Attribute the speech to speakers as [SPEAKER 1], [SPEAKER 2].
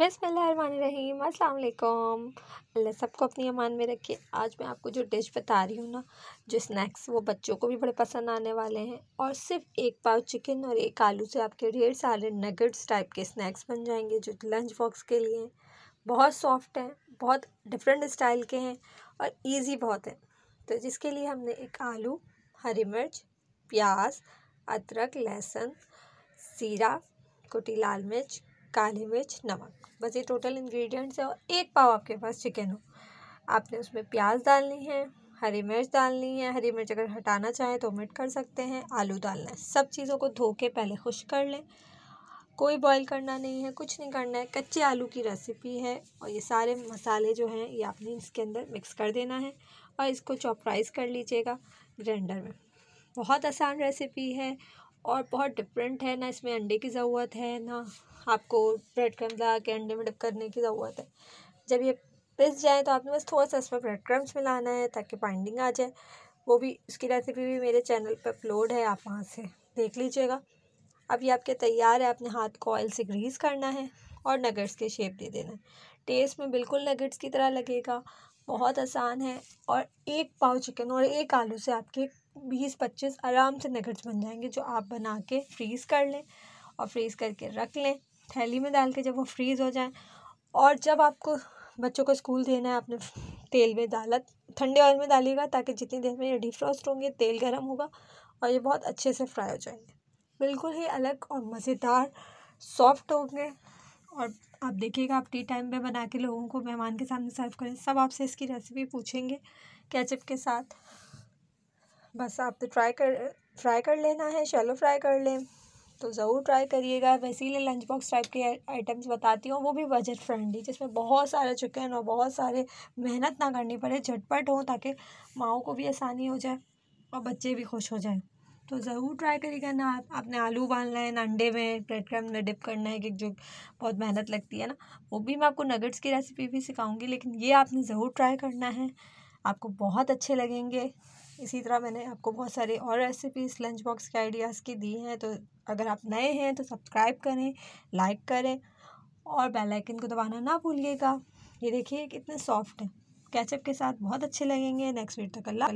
[SPEAKER 1] बसमीम अल्लाम अल्लाह सबको अपनी अमान में रखे आज मैं आपको जो डिश बता रही हूँ ना जो स्नैक्स वो बच्चों को भी बड़े पसंद आने वाले हैं और सिर्फ एक पाव चिकन और एक आलू से आपके ढेर सारे नगेट्स टाइप के स्नैक्स बन जाएंगे जो लंच बॉक्स के लिए बहुत सॉफ्ट हैं बहुत डिफरेंट स्टाइल के हैं और ईजी बहुत हैं तो जिसके लिए हमने एक आलू हरी मिर्च प्याज अदरक लहसुन सीरा कुटी लाल मिर्च काली मिर्च नमक बस ये टोटल इंग्रेडिएंट्स है और एक पाव आपके पास चिकन हो आपने उसमें प्याज डालनी है हरी मिर्च डालनी है हरी मिर्च अगर हटाना चाहें तो मिट कर सकते हैं आलू डालना है सब चीज़ों को धो के पहले खुश कर लें कोई बॉईल करना नहीं है कुछ नहीं करना है कच्चे आलू की रेसिपी है और ये सारे मसाले जो हैं ये आपने इसके अंदर मिक्स कर देना है और इसको चॉपराइज़ कर लीजिएगा ग्राइंडर में बहुत आसान रेसिपी है और बहुत डिफरेंट है ना इसमें अंडे की ज़रूरत है ना आपको ब्रेड क्रम्स लगा के अंडे में डप करने की ज़रूरत है जब ये पिस जाए तो आपने बस थोड़ा सा इसमें ब्रेड क्रम्स मिलाना है ताकि बाइंडिंग आ जाए वो भी उसकी रेसिपी भी मेरे चैनल पर अपलोड है आप वहाँ से देख लीजिएगा अब ये आपके तैयार है अपने हाथ को ऑयल से ग्रीस करना है और नगेट्स के शेप दे देना है टेस्ट में बिल्कुल नगेट्स की तरह लगेगा बहुत आसान है और एक पाव चिकन और एक आलू से आपके बीस पच्चीस आराम से नगेट्स बन जाएंगे जो आप बना के फ्रीज़ कर लें और फ्रीज़ करके रख लें थैली में डाल के जब वो फ्रीज़ हो जाए और जब आपको बच्चों को स्कूल देना है आपने तेल में डाला ठंडे ऑयल में डालिएगा ताकि जितनी देर में ये डिफ्रॉस्ट होंगे तेल गर्म होगा और ये बहुत अच्छे से फ्राई हो जाएंगे बिल्कुल ही अलग और मज़ेदार सॉफ्ट होंगे और आप देखिएगा आप टी टाइम पे बना के लोगों को मेहमान के सामने सर्व करें सब आपसे इसकी रेसिपी पूछेंगे कैचअप के साथ बस आप तो ट्राई कर फ्राई कर लेना है शैलो फ्राई कर लें तो ज़रूर ट्राई करिएगा वैसे ही लंच बॉक्स टाइप के आइटम्स बताती हूँ वो भी बजट फ्रेंडली जिसमें बहुत सारे चिकन और बहुत सारे मेहनत ना करनी पड़े झटपट हो ताकि माओ को भी आसानी हो जाए और बच्चे भी खुश हो जाए तो ज़रूर ट्राई करिएगा ना आप, आपने आलू उबालना है ना अंडे में ब्रेड क्रम में डिप करना है कि जो बहुत मेहनत लगती है ना वो भी मैं आपको नगेट्स की रेसिपी भी सिखाऊंगी लेकिन ये आपने ज़रूर ट्राई करना है आपको बहुत अच्छे लगेंगे इसी तरह मैंने आपको बहुत सारे और रेसिपीज़ लंच बॉक्स के आइडियाज़ की दी हैं तो अगर आप नए हैं तो सब्सक्राइब करें लाइक करें और बेल आइकन को दबाना ना भूलिएगा ये देखिए कितने सॉफ्ट हैं कैचअप के साथ बहुत अच्छे लगेंगे नेक्स्ट वीडियो तक अल्लाह